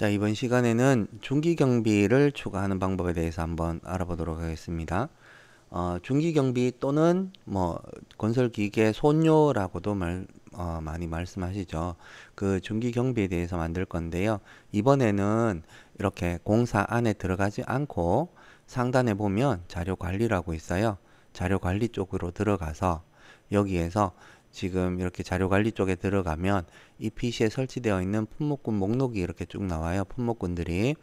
자, 이번 시간에는 중기 경비를 추가하는 방법에 대해서 한번 알아보도록 하겠습니다. 어, 중기 경비 또는 뭐 건설 기계 손요라고도 말, 어, 많이 말씀하시죠. 그 중기 경비에 대해서 만들 건데요. 이번에는 이렇게 공사 안에 들어가지 않고 상단에 보면 자료 관리라고 있어요. 자료 관리 쪽으로 들어가서 여기에서 지금 이렇게 자료 관리 쪽에 들어가면 이 PC에 설치되어 있는 품목군 목록이 이렇게 쭉 나와요. 품목군들이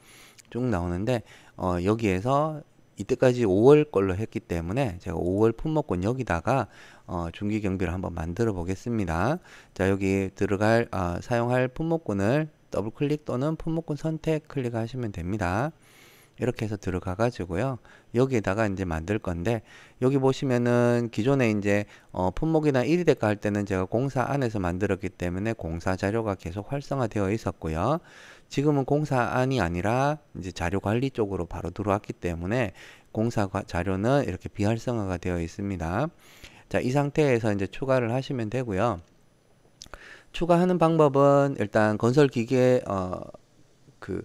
쭉 나오는데 어, 여기에서 이때까지 5월 걸로 했기 때문에 제가 5월 품목군 여기다가 어, 중기 경비를 한번 만들어 보겠습니다. 자 여기 들어갈 어, 사용할 품목군을 더블 클릭 또는 품목군 선택 클릭하시면 됩니다. 이렇게 해서 들어가 가지고요. 여기에다가 이제 만들 건데 여기 보시면은 기존에 이제 어 품목이나 1위 대가 할 때는 제가 공사 안에서 만들었기 때문에 공사 자료가 계속 활성화되어 있었고요. 지금은 공사 안이 아니라 이제 자료 관리 쪽으로 바로 들어왔기 때문에 공사 자료는 이렇게 비활성화가 되어 있습니다. 자, 이 상태에서 이제 추가를 하시면 되고요. 추가하는 방법은 일단 건설 기계 어그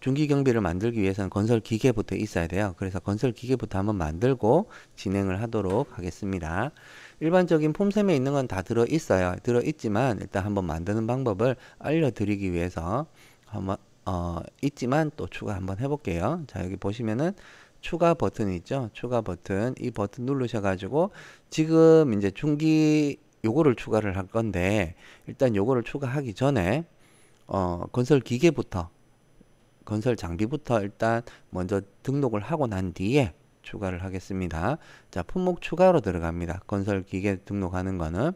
중기 경비를 만들기 위해서는 건설 기계부터 있어야 돼요. 그래서 건설 기계부터 한번 만들고 진행을 하도록 하겠습니다. 일반적인 폼셈에 있는 건 다 들어 있어요. 들어 있지만 일단 한번 만드는 방법을 알려드리기 위해서 한번 어, 있지만 또 추가 한번 해볼게요. 자 여기 보시면은 추가 버튼 이 있죠. 추가 버튼 이 버튼 누르셔가지고 지금 이제 중기 요거를 추가를 할 건데 일단 요거를 추가하기 전에 어, 건설 기계부터 건설 장비부터 일단 먼저 등록을 하고 난 뒤에 추가를 하겠습니다. 자, 품목 추가로 들어갑니다. 건설 기계 등록하는 거는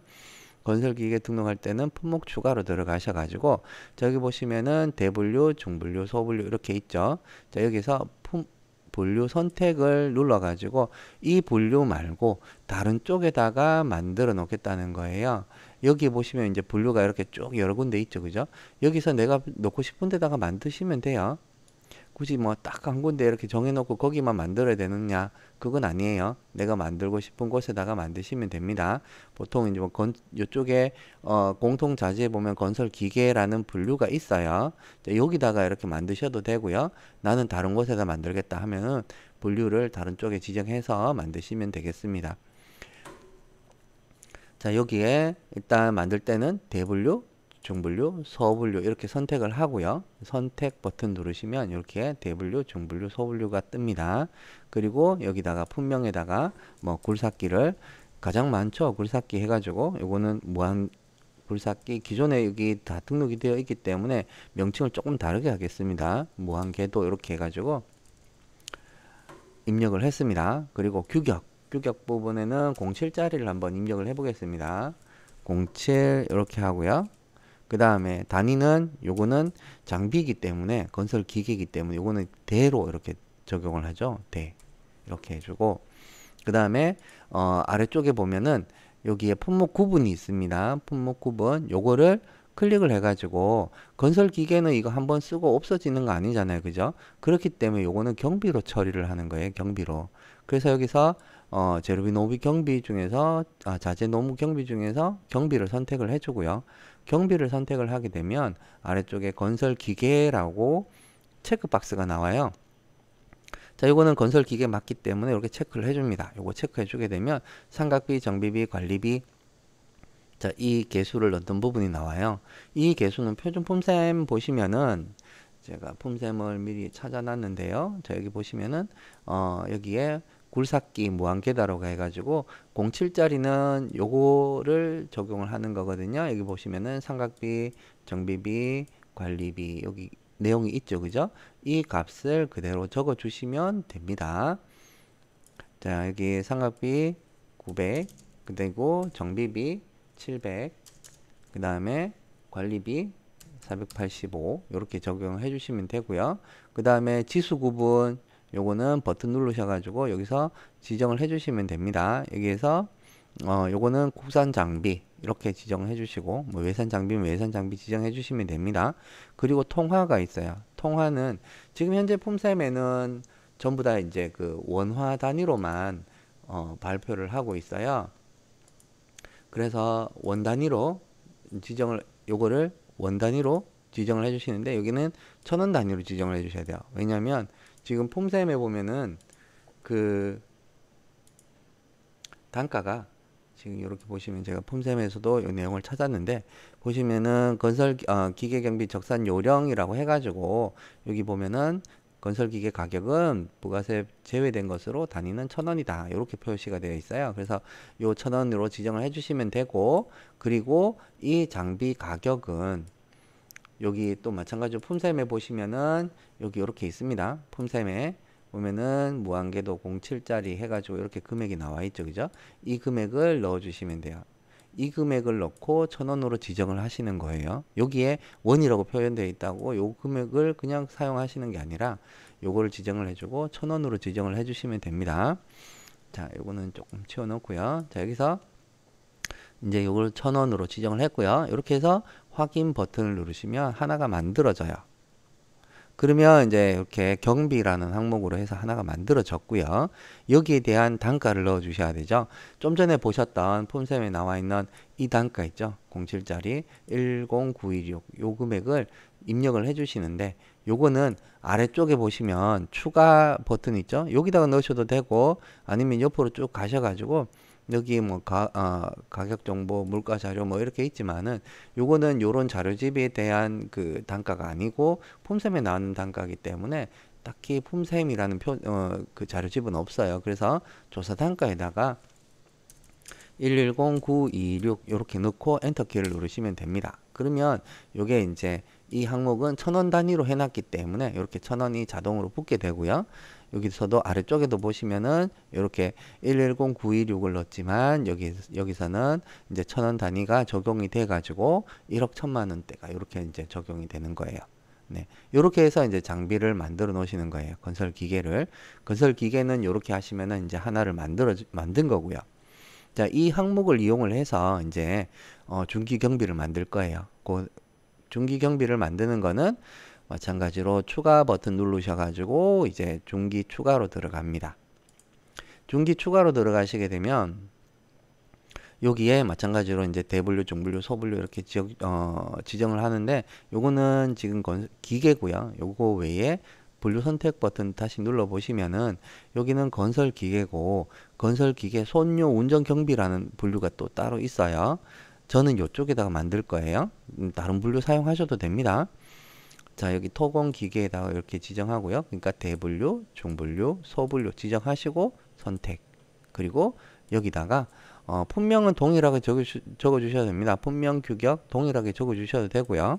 건설 기계 등록할 때는 품목 추가로 들어가셔 가지고 저기 보시면은 대분류, 중분류, 소분류 이렇게 있죠. 자, 여기서 품 분류 선택을 눌러 가지고 이 분류 말고 다른 쪽에다가 만들어 놓겠다는 거예요. 여기 보시면 이제 분류가 이렇게 쭉 여러 군데 있죠 그죠 여기서 내가 놓고 싶은 데다가 만드시면 돼요 굳이 뭐 딱 한 군데 이렇게 정해놓고 거기만 만들어야 되느냐 그건 아니에요 내가 만들고 싶은 곳에다가 만드시면 됩니다 보통 이제 뭐 건, 요쪽에 어, 공통 자재에 보면 건설 기계라는 분류가 있어요 여기다가 이렇게 만드셔도 되고요 나는 다른 곳에다 만들겠다 하면은 분류를 다른 쪽에 지정해서 만드시면 되겠습니다 자 여기에 일단 만들 때는 대분류, 중분류, 소분류 이렇게 선택을 하고요. 선택 버튼 누르시면 이렇게 대분류, 중분류, 소분류가 뜹니다. 그리고 여기다가 품명에다가 뭐 굴삭기를 가장 많죠. 굴삭기 해가지고 이거는 무한 굴삭기 기존에 여기 다 등록이 되어 있기 때문에 명칭을 조금 다르게 하겠습니다. 무한궤도 이렇게 해가지고 입력을 했습니다. 그리고 규격 규격 부분에는 07 자리를 한번 입력을 해 보겠습니다 07 이렇게 하고요 그 다음에 단위는 요거는 장비이기 때문에 건설 기계이기 때문에 요거는 대로 이렇게 적용을 하죠 대 이렇게 해주고 그 다음에 어, 아래쪽에 보면은 여기에 품목 구분이 있습니다 품목 구분 요거를 클릭을 해가지고 건설 기계는 이거 한번 쓰고 없어지는 거 아니잖아요 그죠 그렇기 때문에 요거는 경비로 처리를 하는 거예요 경비로 그래서 여기서 어, 제로비 노비 경비 중에서 아, 자재 노무 경비 중에서 경비를 선택을 해주고요. 경비를 선택을 하게 되면 아래쪽에 건설 기계라고 체크박스가 나와요. 자, 이거는 건설 기계 맞기 때문에 이렇게 체크를 해줍니다. 이거 체크해 주게 되면 삼각비, 정비비, 관리비 자, 이 개수를 넣던 부분이 나와요. 이 개수는 표준 품셈 보시면은 제가 품셈을 미리 찾아놨는데요. 자, 여기 보시면은 어, 여기에 굴삭기 무한계다라고 해가지고 07짜리는 요거를 적용을 하는 거거든요. 여기 보시면은 삼각비, 정비비, 관리비 여기 내용이 있죠. 그죠? 이 값을 그대로 적어 주시면 됩니다. 자 여기 삼각비 900 그리고 정비비 700 그 다음에 관리비 485 이렇게 적용해 주시면 되고요. 그 다음에 지수 구분 요거는 버튼 누르셔가지고 여기서 지정을 해주시면 됩니다. 여기에서 어, 요거는 국산 장비 이렇게 지정해 을 주시고 뭐 외산 장비면 외산 장비 지정해 주시면 됩니다. 그리고 통화가 있어요. 통화는 지금 현재 품셈에는 전부 다 이제 그 원화 단위로만 어, 발표를 하고 있어요. 그래서 원 단위로 지정을 요거를 원 단위로 지정을 해주시는데 여기는 천원 단위로 지정을 해주셔야 돼요. 왜냐하면 지금 폼샘에 보면은 그 단가가 지금 이렇게 보시면 제가 폼샘에서도이 내용을 찾았는데 보시면은 건설 어, 기계 경비 적산 요령이라고 해가지고 여기 보면은 건설 기계 가격은 부가세 제외된 것으로 단위는 천 원이다 이렇게 표시가 되어 있어요 그래서 요천 원으로 지정을 해주시면 되고 그리고 이 장비 가격은 여기 또 마찬가지로 품셈에 보시면은 여기 이렇게 있습니다. 품셈에 보면은 무한계도 07짜리 해가지고 이렇게 금액이 나와 있죠. 그죠? 이 금액을 넣어주시면 돼요. 이 금액을 넣고 천원으로 지정을 하시는 거예요. 여기에 원이라고 표현되어 있다고 요 금액을 그냥 사용하시는 게 아니라 요거를 지정을 해주고 천원으로 지정을 해주시면 됩니다. 자, 요거는 조금 채워놓고요. 자, 여기서 이제 요걸 천원으로 지정을 했고요. 이렇게 해서 확인 버튼을 누르시면 하나가 만들어져요. 그러면 이제 이렇게 경비라는 항목으로 해서 하나가 만들어졌고요. 여기에 대한 단가를 넣어 주셔야 되죠. 좀 전에 보셨던 폼셈에 나와 있는 이 단가 있죠. 0 7짜리10916요 금액을 입력을 해 주시는데 요거는 아래쪽에 보시면 추가 버튼 있죠. 여기다가 넣으셔도 되고 아니면 옆으로 쭉 가셔 가지고 여기 뭐 가, 어, 가격 정보, 물가 자료 뭐 이렇게 있지만은 요거는 요런 자료집에 대한 그 단가가 아니고 품셈에 나오는 단가이기 때문에 딱히 품셈이라는 표, 어, 그 자료집은 없어요. 그래서 조사 단가에다가 110926 이렇게 넣고 엔터키를 누르시면 됩니다. 그러면 요게 이제 이 항목은 천 원 단위로 해놨기 때문에 이렇게 천 원이 자동으로 붙게 되고요. 여기서도 아래쪽에도 보시면은 이렇게 110926을 넣었지만 여기 여기서는 이제 천원 단위가 적용이 돼 가지고 1억 천만 원대가 이렇게 이제 적용이 되는 거예요. 네. 요렇게 해서 이제 장비를 만들어 놓으시는 거예요. 건설 기계를. 건설 기계는 요렇게 하시면은 이제 하나를 만들어 만든 거고요. 자, 이 항목을 이용을 해서 이제 어, 중기 경비를 만들 거예요. 그 중기 경비를 만드는 거는 마찬가지로 추가 버튼 누르셔 가지고 이제 중기 추가로 들어갑니다 중기 추가로 들어가시게 되면 여기에 마찬가지로 이제 대분류, 중분류 소분류 이렇게 지역, 어, 지정을 하는데 요거는 지금 건, 기계고요. 요거 외에 분류 선택 버튼 다시 눌러 보시면은 여기는 건설 기계고 건설 기계 손료 운전 경비라는 분류가 또 따로 있어요. 저는 요쪽에다가 만들 거예요. 음, 다른 분류 사용하셔도 됩니다. 자 여기 토공 기계에다가 이렇게 지정하고요 그러니까 대분류 중분류 소분류 지정하시고 선택 그리고 여기다가 어, 품명은 동일하게 적어주, 적어주셔야 됩니다 품명 규격 동일하게 적어주셔도 되고요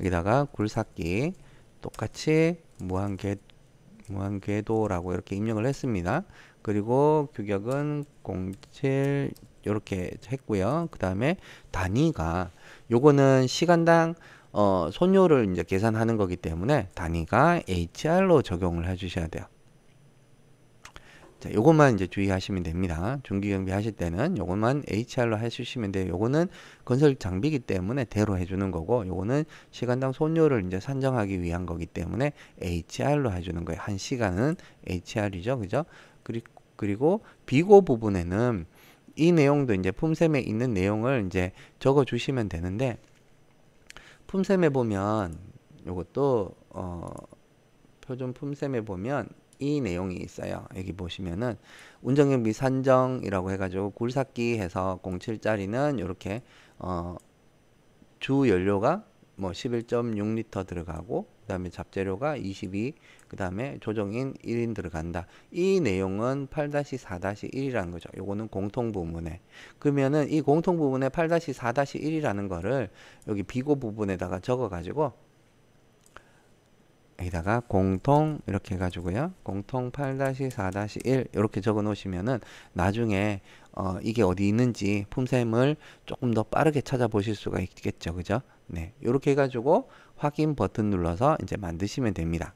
여기다가 굴삭기 똑같이 무한궤 무한궤도라고 이렇게 입력을 했습니다 그리고 규격은 07 이렇게 했고요 그 다음에 단위가 요거는 시간당 어, 손요를 이제 계산하는 거기 때문에 단위가 HR로 적용을 해주셔야 돼요. 자, 요것만 이제 주의하시면 됩니다. 중기 경비 하실 때는 요것만 HR로 해주시면 돼요. 요거는 건설 장비기 때문에 대로 해주는 거고, 요거는 시간당 손요를 이제 산정하기 위한 거기 때문에 HR로 해주는 거예요. 한 시간은 HR이죠, 그죠? 그리고 그리고 비고 부분에는 이 내용도 이제 품셈에 있는 내용을 이제 적어 주시면 되는데 품셈에 보면 요것도 어, 표준 품셈에 보면 이 내용이 있어요. 여기 보시면은 운전경비 산정이라고 해가지고 굴삭기 해서 07짜리는 이렇게 어, 주 연료가 뭐 11.6리터 들어가고 그 다음에 잡재료가 22, 그 다음에 조정인 1인 들어간다. 이 내용은 8-4-1이라는 거죠. 요거는 공통 부문에. 그러면은 이 공통 부문에 8-4-1이라는 거를 여기 비고 부분에다가 적어가지고 여기다가 공통 이렇게 해가지고요. 공통 8-4-1 이렇게 적어 놓으시면은 나중에 어 이게 어디 있는지 품셈을 조금 더 빠르게 찾아보실 수가 있겠죠. 그죠? 네, 이렇게 해가지고 확인 버튼 눌러서 이제 만드시면 됩니다.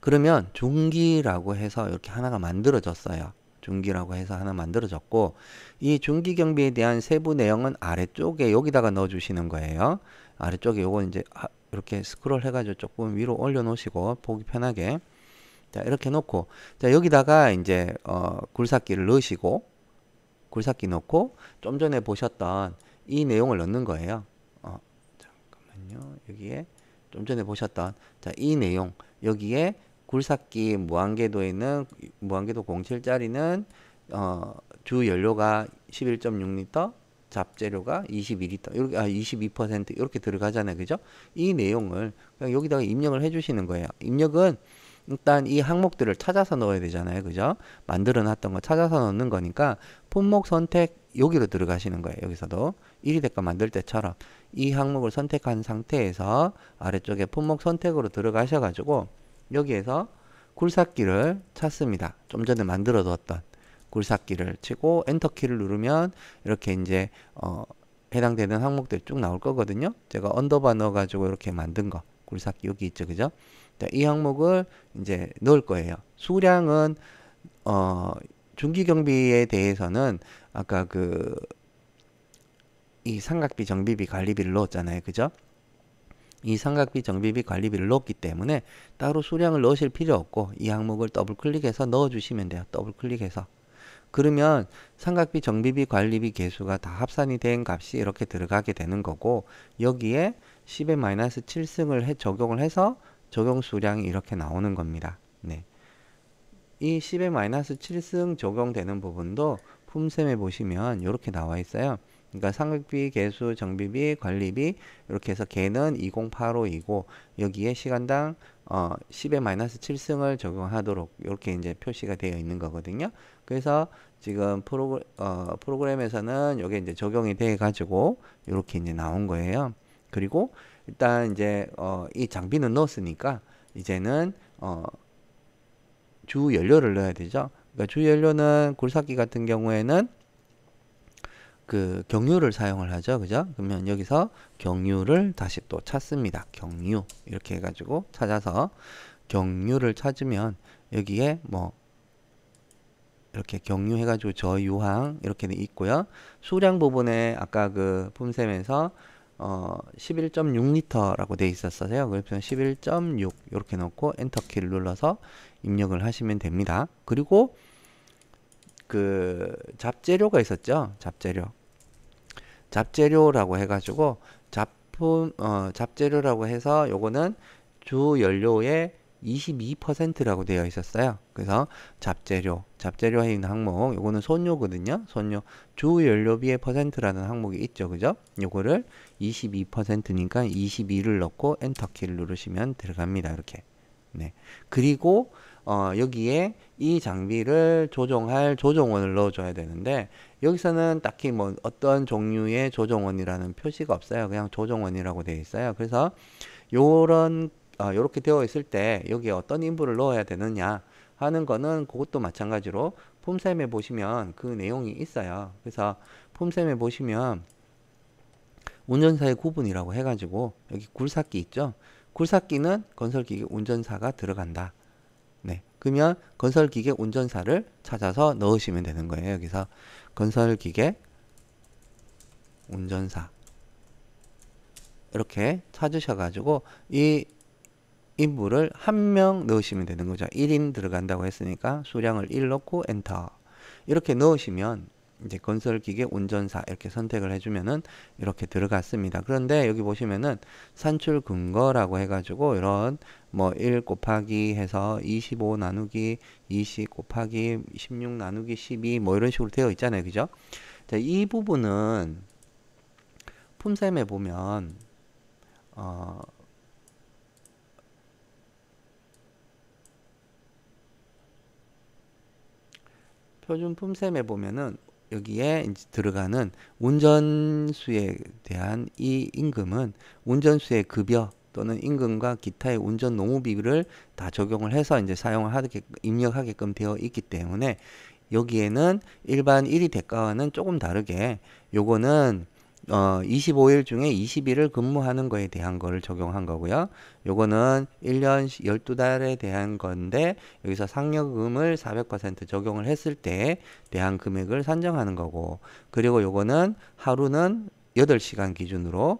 그러면 종기라고 해서 이렇게 하나가 만들어졌어요. 중기라고 해서 하나 만들어졌고 이 중기 경비에 대한 세부 내용은 아래쪽에 여기다가 넣어 주시는 거예요 아래쪽에 요거 이제 이렇게 스크롤 해가지고 조금 위로 올려 놓으시고 보기 편하게 자 이렇게 놓고 자 여기다가 이제 어, 굴삭기를 넣으시고 굴삭기 넣고 좀 전에 보셨던 이 내용을 넣는 거예요 여기에 좀 전에 보셨던 자, 이 내용 여기에 굴삭기 무한궤도에 있는 무한궤도 07짜리는 어, 주 연료가 11.6리터 잡재료가 22리터 이렇게 아22% 이렇게 들어가잖아요 그죠 이 내용을 그냥 여기다가 입력을 해 주시는 거예요 입력은 일단 이 항목들을 찾아서 넣어야 되잖아요. 그죠? 만들어 놨던 거 찾아서 넣는 거니까 품목 선택 여기로 들어가시는 거예요. 여기서도 1위 대가 만들 때처럼 이 항목을 선택한 상태에서 아래쪽에 품목 선택으로 들어가셔 가지고 여기에서 굴삭기를 찾습니다. 좀 전에 만들어 뒀던 굴삭기를 치고 엔터키를 누르면 이렇게 이제 어 해당되는 항목들쭉 나올 거거든요. 제가 언더바 넣어가지고 이렇게 만든 거 굴삭기 여기 있죠. 그죠? 이 항목을 이제 넣을 거예요. 수량은 어 중기 경비에 대해서는 아까 그이 삼각비 정비비 관리비를 넣었잖아요. 그죠? 이 삼각비 정비비 관리비를 넣었기 때문에 따로 수량을 넣으실 필요 없고 이 항목을 더블 클릭해서 넣어 주시면 돼요. 더블 클릭해서 그러면 삼각비 정비비 관리비 개수가 다 합산이 된 값이 이렇게 들어가게 되는 거고 여기에 10의 마이너스 7승을 해 적용을 해서 적용 수량이 이렇게 나오는 겁니다. 네. 이 10의 마이너스 7승 적용되는 부분도 품셈에 보시면 이렇게 나와 있어요. 그러니까 상급비, 개수, 정비비, 관리비 이렇게 해서 개는 2085이고 여기에 시간당 어 10의 마이너스 7승을 적용하도록 이렇게 이제 표시가 되어 있는 거거든요. 그래서 지금 프로그램, 어, 프로그램에서는 이게 이제 적용이 돼 가지고 이렇게 이제 나온 거예요. 그리고 일단 이제 어, 이 장비는 넣었으니까 이제는 어, 주 연료를 넣어야 되죠. 그러니까 주 연료는 굴삭기 같은 경우에는 그 경유를 사용을 하죠. 그죠? 그러면 여기서 경유를 다시 또 찾습니다. 경유 이렇게 해가지고 찾아서 경유를 찾으면 여기에 뭐 이렇게 경유 해가지고 저유항 이렇게 는 있고요. 수량 부분에 아까 그 품셈에서 어, 11.6리터라고 돼 있었어요. 그래서 11.6 이렇게 넣고 엔터 키를 눌러서 입력을 하시면 됩니다. 그리고 그 잡재료가 있었죠. 잡재료. 잡재료라고 해가지고 잡품 어, 잡재료라고 해서 요거는 주 연료의 22%라고 되어 있었어요. 그래서 잡재료, 잡재료에 있는 항목, 요거는 손료거든요. 손료 주 연료비의 퍼센트라는 항목이 있죠. 그죠? 요거를 22%니까 22를 넣고 엔터키를 누르시면 들어갑니다. 이렇게. 네. 그리고 어, 여기에 이 장비를 조정할 조정원을 넣어줘야 되는데 여기서는 딱히 뭐 어떤 종류의 조정원이라는 표시가 없어요. 그냥 조정원이라고 되어 있어요. 그래서 요런 어, 이렇게 되어 있을 때 여기에 어떤 인부를 넣어야 되느냐 하는 거는 그것도 마찬가지로 폼셈에 보시면 그 내용이 있어요. 그래서 폼셈에 보시면 운전사의 구분이라고 해가지고 여기 굴삭기 있죠. 굴삭기는 건설기계 운전사가 들어간다. 네, 그러면 건설기계 운전사를 찾아서 넣으시면 되는 거예요. 여기서 건설기계 운전사 이렇게 찾으셔가지고 이 인물을 한명 넣으시면 되는 거죠. 1인 들어간다고 했으니까 수량을 1 넣고 엔터. 이렇게 넣으시면 이제 건설기계 운전사 이렇게 선택을 해주면은 이렇게 들어갔습니다. 그런데 여기 보시면은 산출 근거라고 해가지고 이런 뭐 1 곱하기 해서 25 나누기 20 곱하기 16 나누기 12 뭐 이런 식으로 되어 있잖아요. 그죠? 자, 이 부분은 품셈에 보면 어, 표준 품셈에 보면은 여기에 이제 들어가는 운전수에 대한 이 임금은 운전수의 급여 또는 임금과 기타의 운전 노무비를 다 적용을 해서 이제 사용을 하게 입력하게끔 되어 있기 때문에 여기에는 일반 일위 대가와는 조금 다르게 요거는 어, 25일 중에 20일을 근무하는 거에 대한 거를 적용한 거고요. 요거는 1년 12달에 대한 건데 여기서 상여금을 400% 적용을 했을 때 대한 금액을 산정하는 거고 그리고 요거는 하루는 8시간 기준으로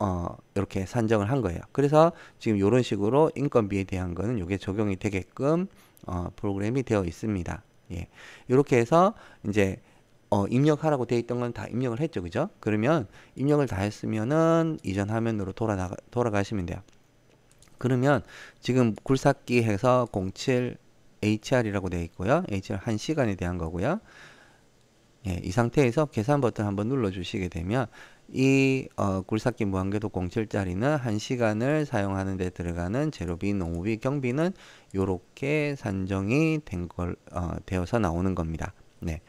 어, 이렇게 산정을 한 거예요. 그래서 지금 요런 식으로 인건비에 대한 거는 요게 적용이 되게끔 어, 프로그램이 되어 있습니다. 예. 요렇게 해서 이제 어, 입력하라고 돼 있던 건 다 입력을 했죠. 그죠? 그러면 입력을 다 했으면은 이전 화면으로 돌아나 돌아가시면 돼요. 그러면 지금 굴삭기 해서 07 HR이라고 되어 있고요. HR 한 시간에 대한 거고요. 예, 이 상태에서 계산 버튼 한번 눌러 주시게 되면 이 어, 굴삭기 무한궤도 07짜리는 한시간을 사용하는 데 들어가는 재료비, 농업비 경비는 요렇게 산정이 된 걸, 어, 되어서 나오는 겁니다. 네.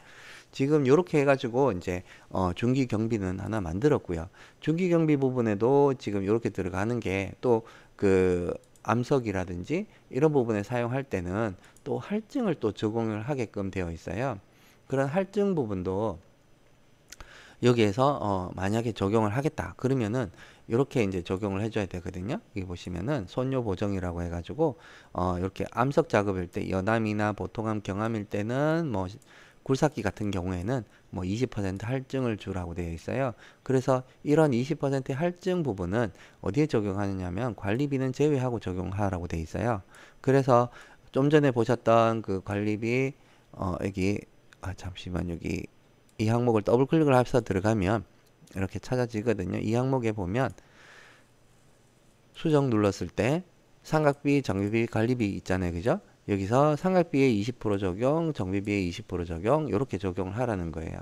지금 이렇게 해가지고 이제 어, 중기 경비는 하나 만들었고요. 중기 경비 부분에도 지금 이렇게 들어가는 게 또 그 암석이라든지 이런 부분에 사용할 때는 또 할증을 또 적용을 하게끔 되어 있어요. 그런 할증 부분도 여기에서 어, 만약에 적용을 하겠다 그러면은 이렇게 이제 적용을 해줘야 되거든요 여기 보시면은 손뇨 보정이라고 해가지고 어, 이렇게 암석 작업일 때 여담이나 보통암 경암일 때는 뭐 굴삭기 같은 경우에는 뭐 20% 할증을 주라고 되어 있어요. 그래서 이런 20% 할증 부분은 어디에 적용하느냐면 관리비는 제외하고 적용하라고 되어 있어요. 그래서 좀 전에 보셨던 그 관리비 어 여기 아 잠시만 여기 이 항목을 더블 클릭을 해서 들어가면 이렇게 찾아지거든요. 이 항목에 보면 수정 눌렀을 때 삼각비, 정비비, 관리비 있잖아요. 그죠? 여기서 상각비에 20% 적용, 정비비에 20% 적용 이렇게 적용을 하라는 거예요.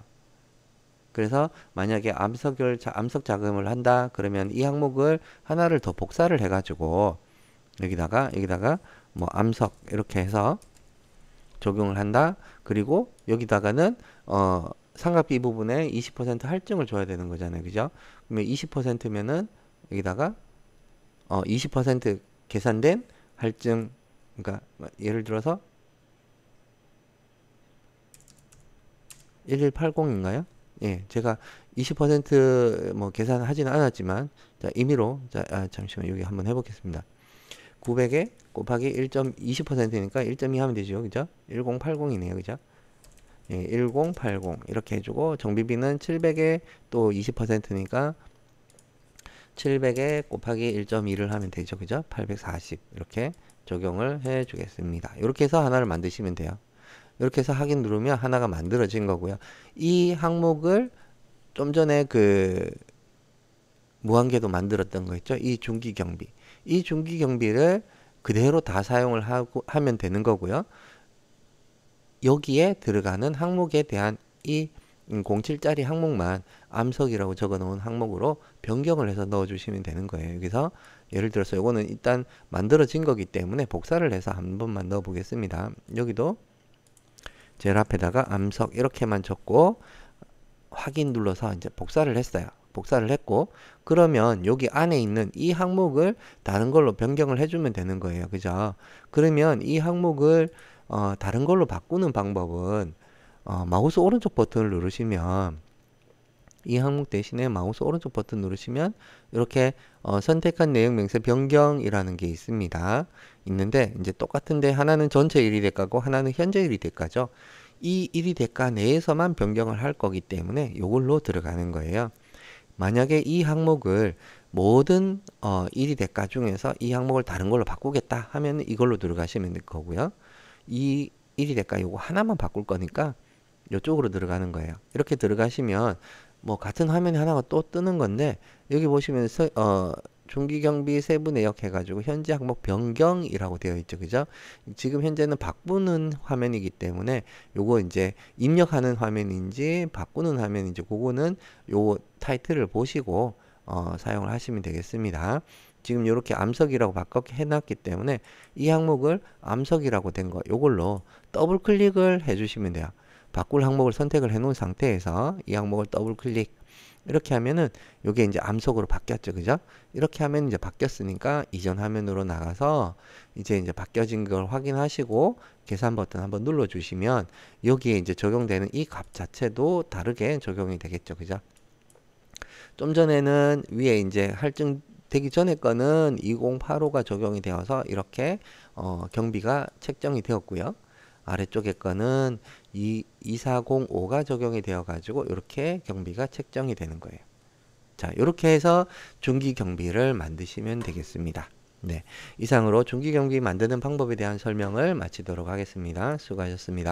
그래서 만약에 암석을 암석 자금을 한다 그러면 이 항목을 하나를 더 복사를 해가지고 여기다가 여기다가 뭐 암석 이렇게 해서 적용을 한다. 그리고 여기다가는 어 상각비 부분에 20% 할증을 줘야 되는 거잖아요. 그죠? 그러면 20%면은 여기다가 어20% 계산된 할증 그러니까 예를 들어서 1180인가요? 예, 제가 20%뭐 계산하지는 않았지만 자, 임의로 자, 아, 잠시만 여기 한번 해보겠습니다. 900에 곱하기 1.20%니까 1.2 하면 되죠. 그죠? 1080이네요. 그죠? 예, 1080 이렇게 해주고 정비비는 700에 또 20%니까 700에 곱하기 1.2를 하면 되죠. 그죠? 840 이렇게 적용을 해 주겠습니다. 이렇게 해서 하나를 만드시면 돼요. 이렇게 해서 확인 누르면 하나가 만들어진 거고요. 이 항목을 좀 전에 그 무한계도 만들었던 거 있죠. 이 중기 경비. 이 중기 경비를 그대로 다 사용을 하고 하면 되는 거고요. 여기에 들어가는 항목에 대한 이 07짜리 항목만 암석이라고 적어 놓은 항목으로 변경을 해서 넣어 주시면 되는 거예요. 여기서 예를 들어서 요거는 일단 만들어진 거기 때문에 복사를 해서 한 번만 넣어 보겠습니다 여기도 제일 앞에다가 암석 이렇게만 적고 확인 눌러서 이제 복사를 했어요 복사를 했고 그러면 여기 안에 있는 이 항목을 다른 걸로 변경을 해주면 되는 거예요 그죠 그러면 이 항목을 어, 다른 걸로 바꾸는 방법은 어, 마우스 오른쪽 버튼을 누르시면 이 항목 대신에 마우스 오른쪽 버튼 누르시면 이렇게 어, 선택한 내용 명세 변경이라는 게 있습니다. 있는데 이제 똑같은데 하나는 전체 1위 대가고 하나는 현재 1위 대가죠. 이 1위 대가 내에서만 변경을 할 거기 때문에 이걸로 들어가는 거예요. 만약에 이 항목을 모든 어, 1위 대가 중에서 이 항목을 다른 걸로 바꾸겠다 하면 이걸로 들어가시면 될 거고요. 이 1위 대가 요거 하나만 바꿀 거니까 이쪽으로 들어가는 거예요. 이렇게 들어가시면 뭐 같은 화면이 하나가 또 뜨는 건데 여기 보시면 서, 어, 중기경비 세부 내역 해가지고 현재 항목 변경이라고 되어 있죠 그죠 지금 현재는 바꾸는 화면이기 때문에 요거 이제 입력하는 화면인지 바꾸는 화면인지 그거는 요 타이틀을 보시고 어, 사용을 하시면 되겠습니다 지금 이렇게 암석이라고 바꿔 해놨기 때문에 이 항목을 암석이라고 된 거 요걸로 더블 클릭을 해주시면 돼요 바꿀 항목을 선택을 해 놓은 상태에서 이 항목을 더블 클릭 이렇게 하면은 요게 이제 암석으로 바뀌었죠 그죠 이렇게 하면 이제 바뀌었으니까 이전 화면으로 나가서 이제 이제 바뀌어진 걸 확인하시고 계산 버튼 한번 눌러 주시면 여기에 이제 적용되는 이 값 자체도 다르게 적용이 되겠죠 그죠 좀 전에는 위에 이제 할증 되기 전에 거는 2085가 적용이 되어서 이렇게 어, 경비가 책정이 되었고요 아래쪽에 거는 이 2405가 적용이 되어 가지고 이렇게 경비가 책정이 되는 거예요. 자, 이렇게 해서 중기 경비를 만드시면 되겠습니다. 네. 이상으로 중기 경비 만드는 방법에 대한 설명을 마치도록 하겠습니다. 수고하셨습니다.